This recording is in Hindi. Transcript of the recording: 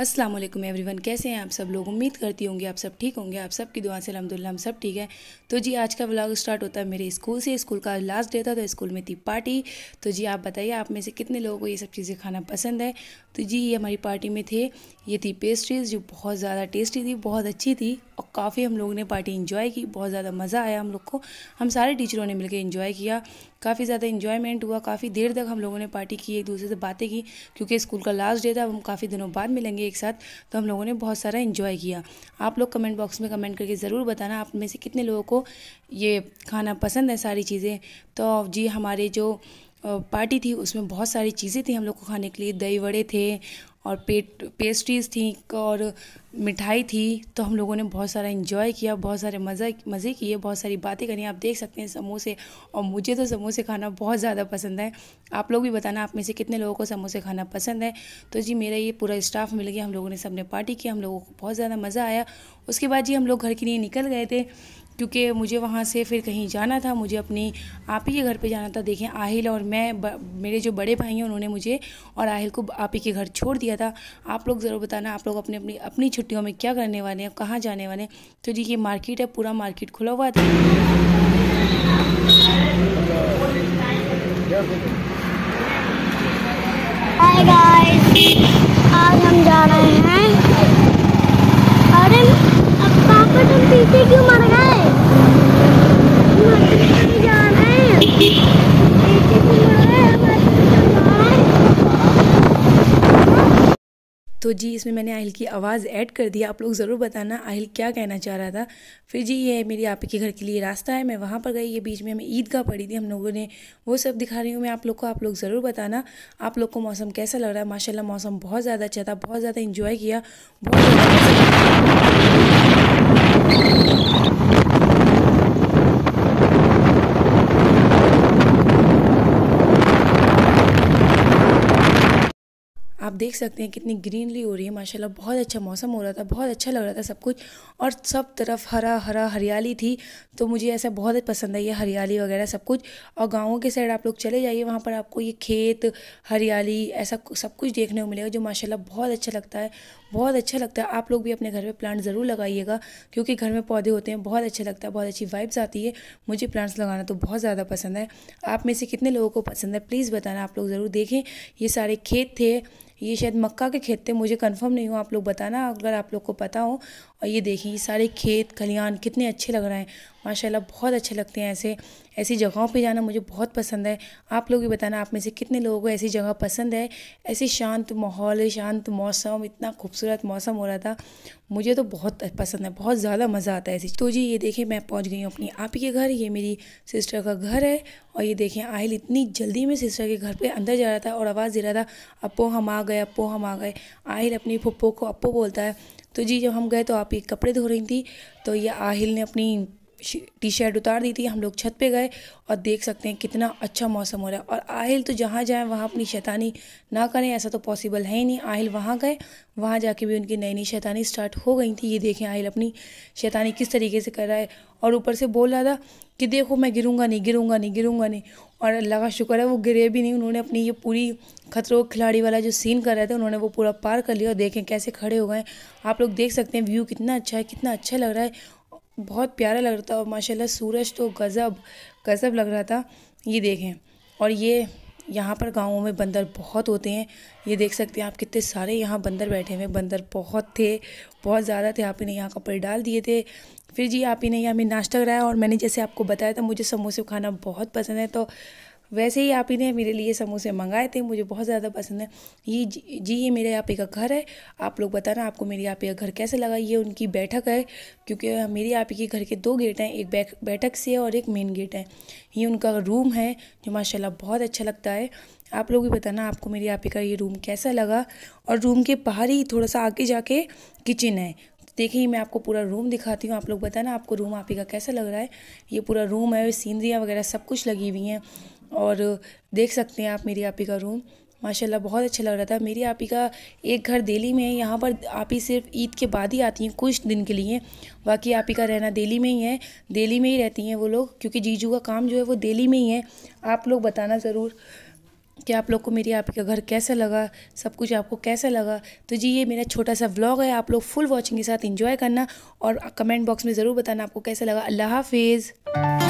अस्सलाम वालेकुम एवरीवन कैसे हैं आप सब लोग उम्मीद करती होंगी आप सब ठीक होंगे आप सब की दुआ से अलहमदिल्ला हम सब ठीक है तो जी आज का व्लॉग स्टार्ट होता है मेरे स्कूल से स्कूल का लास्ट डे था तो स्कूल में थी पार्टी तो जी आप बताइए आप में से कितने लोगों को ये सब चीज़ें खाना पसंद है तो जी ये हमारी पार्टी में थे ये थी पेस्ट्रीज जो बहुत ज़्यादा टेस्टी थी बहुत अच्छी थी और काफ़ी हम लोगों ने पार्टी इन्जॉय की बहुत ज़्यादा मज़ा आया हम लोग को हम सारे टीचरों ने मिलकर इन्जॉय किया काफ़ी ज़्यादा इन्जॉयमेंट हुआ काफ़ी देर तक हम लोगों ने पार्टी की एक दूसरे से बातें की क्योंकि स्कूल का लास्ट डे था हम काफ़ी दिनों बाद मिलेंगे एक साथ तो हम लोगों ने बहुत सारा इन्जॉय किया आप लोग कमेंट बॉक्स में कमेंट करके ज़रूर बताना आप में से कितने लोगों को ये खाना पसंद है सारी चीज़ें तो जी हमारे जो पार्टी थी उसमें बहुत सारी चीज़ें थी हम लोग को खाने के लिए दही वड़े थे और पेट पेस्ट्रीज थी और मिठाई थी तो हम लोगों ने बहुत सारा इन्जॉय किया बहुत सारे मज़े मज़े किए बहुत सारी बातें करी आप देख सकते हैं समोसे और मुझे तो समोसे खाना बहुत ज़्यादा पसंद है आप लोग भी बताना आप में से कितने लोगों को समोसे खाना पसंद है तो जी मेरा ये पूरा स्टाफ मिल गया हम लोगों ने सबने पार्टी की हम लोगों को बहुत ज़्यादा मज़ा आया उसके बाद जी हम लोग घर के लिए निकल गए थे क्योंकि मुझे वहाँ से फिर कहीं जाना था मुझे अपनी आप ही के घर पे जाना था देखें आहिल और मैं मेरे जो बड़े भाई हैं उन्होंने मुझे और आहिल को आप ही के घर छोड़ दिया था आप लोग ज़रूर बताना आप लोग अपने अपनी अपनी छुट्टियों में क्या करने वाले हैं कहाँ जाने वाले हैं तो जी ये मार्केट है पूरा मार्केट खुला हुआ था आज हम जा रहे हैं अरे अब पापा तुम पीछे क्यों मार गए तो जी इसमें मैंने आहिल की आवाज़ ऐड कर दिया आप लोग ज़रूर बताना आहिल क्या कहना चाह रहा था फिर जी ये मेरी आपके घर के लिए रास्ता है मैं वहाँ पर गई ये बीच में हमें ईदगाह पड़ी थी हम लोगों ने वो सब दिखा रही हूँ मैं आप लोग को आप लोग ज़रूर बताना आप लोग को मौसम कैसा लग रहा है माशाला मौसम बहुत ज़्यादा अच्छा था बहुत ज़्यादा इन्जॉय किया बहुत ज़्यादा आप देख सकते हैं कितनी ग्रीनरी हो रही है माशाल्लाह बहुत अच्छा मौसम हो रहा था बहुत अच्छा लग रहा था सब कुछ और सब तरफ हरा हरा हरियाली थी तो मुझे ऐसा बहुत पसंद है ये हरियाली वगैरह सब कुछ और गाँवों के साइड आप लोग चले जाइए वहाँ पर आपको ये खेत हरियाली ऐसा सब कुछ देखने को मिलेगा जो माशाला बहुत अच्छा लगता है बहुत अच्छा लगता है आप लोग भी अपने घर में प्लांट ज़रूर लगाइएगा क्योंकि घर में पौधे होते हैं बहुत अच्छा लगता है बहुत अच्छी वाइब्स आती है मुझे प्लांट्स लगाना तो बहुत ज़्यादा पसंद है आप में से कितने लोगों को पसंद है प्लीज़ बताना आप लोग ज़रूर देखें ये सारे खेत थे ये शायद मक्का के खेत थे मुझे कन्फर्म नहीं हो आप लोग बताना अगर आप लोग को पता हो और ये देखें ये सारे खेत खलिहान कितने अच्छे लग रहे हैं माशाल्लाह बहुत अच्छे लगते हैं ऐसे ऐसी जगहों पे जाना मुझे बहुत पसंद है आप लोग भी बताना आप में से कितने लोगों को ऐसी जगह पसंद है ऐसे शांत माहौल शांत मौसम इतना खूबसूरत मौसम हो रहा था मुझे तो बहुत पसंद है बहुत ज़्यादा मज़ा आता है ऐसी तो जी ये देखें मैं पहुँच गई हूँ अपनी आप ही के घर ये मेरी सिस्टर का घर है और ये देखें आहिल इतनी जल्दी में सिस्टर के घर पर अंदर जा रहा था और आवाज़ दे रहा था अपो हम आ गए अपो हम आ गए आहिल अपनी पप्पो को अपो बोलता है तो जी जब हम गए तो आप ये कपड़े धो रही थी तो ये आहिल ने अपनी टी शर्ट उतार दी थी हम लोग छत पे गए और देख सकते हैं कितना अच्छा मौसम हो रहा है और आहिल तो जहाँ जाएँ वहाँ अपनी शैतानी ना करें ऐसा तो पॉसिबल है ही नहीं आहिल वहाँ गए वहाँ जाके भी उनकी नई नई शैतानी स्टार्ट हो गई थी ये देखें आहिल अपनी शैतानी किस तरीके से कर रहा है और ऊपर से बोल रहा था कि देखो मैं गिरूँगा नहीं गिरूँगा नहीं गिरूँगा नहीं और अल्लाह का शुक्र है वो गिरे भी नहीं उन्होंने अपनी ये पूरी खतरों खिलाड़ी वाला जो सीन कर रहे थे उन्होंने वो पूरा पार कर लिया और देखें कैसे खड़े हो गए आप लोग देख सकते हैं व्यू कितना अच्छा है कितना अच्छा लग रहा है बहुत प्यारा लग रहा था और माशाल्लाह सूरज तो गज़ब गज़ब लग रहा था ये देखें और ये यहाँ पर गाँवों में बंदर बहुत होते हैं ये देख सकते हैं आप कितने सारे यहाँ बंदर बैठे हुए बंदर बहुत थे बहुत ज़्यादा थे आप ने यहाँ कपड़े डाल दिए थे फिर जी आप ने यहाँ में नाश्ता कराया और मैंने जैसे आपको बताया था मुझे समोसे खाना बहुत पसंद है तो वैसे ही आप ही ने मेरे लिए समोसे मंगाए थे मुझे बहुत ज़्यादा पसंद है ये जी ये मेरे यहाँ पे का घर है आप लोग बताना आपको मेरे यहाँ पे का घर कैसे लगा ये उनकी बैठक है क्योंकि मेरे यहाँ पे के घर के दो गेट हैं एक बैठ बैठक से और एक मेन गेट है ये उनका रूम है जो माशाल्लाह बहुत अच्छा लगता है आप लोग भी बताना आपको मेरे यहाँ पे का ये रूम कैसा लगा और रूम के बाहर ही थोड़ा सा आगे जाके किचन है देखिए मैं आपको पूरा रूम दिखाती हूँ आप लोग बताना आपको रूम आप ही का कैसा लग रहा है ये पूरा रूम है सीनरियाँ वगैरह सब कुछ लगी हुई हैं और देख सकते हैं आप मेरी आपी का रूम माशाल्लाह बहुत अच्छा लग रहा था मेरी आपी का एक घर दिल्ली में है यहाँ पर आपी सिर्फ ईद के बाद ही आती हैं कुछ दिन के लिए बाकी आपी का रहना दिल्ली में ही है दिल्ली में ही रहती हैं वो लोग क्योंकि जीजू का काम जो है वो दिल्ली में ही है आप लोग बताना ज़रूर कि आप लोग को मेरी का घर कैसा लगा सब कुछ आपको कैसा लगा तो जी ये मेरा छोटा सा व्लॉग है आप लोग फुल वॉचिंग के साथ इंजॉय करना और कमेंट बॉक्स में ज़रूर बताना आपको कैसा लगा अल्लाह हाफिज़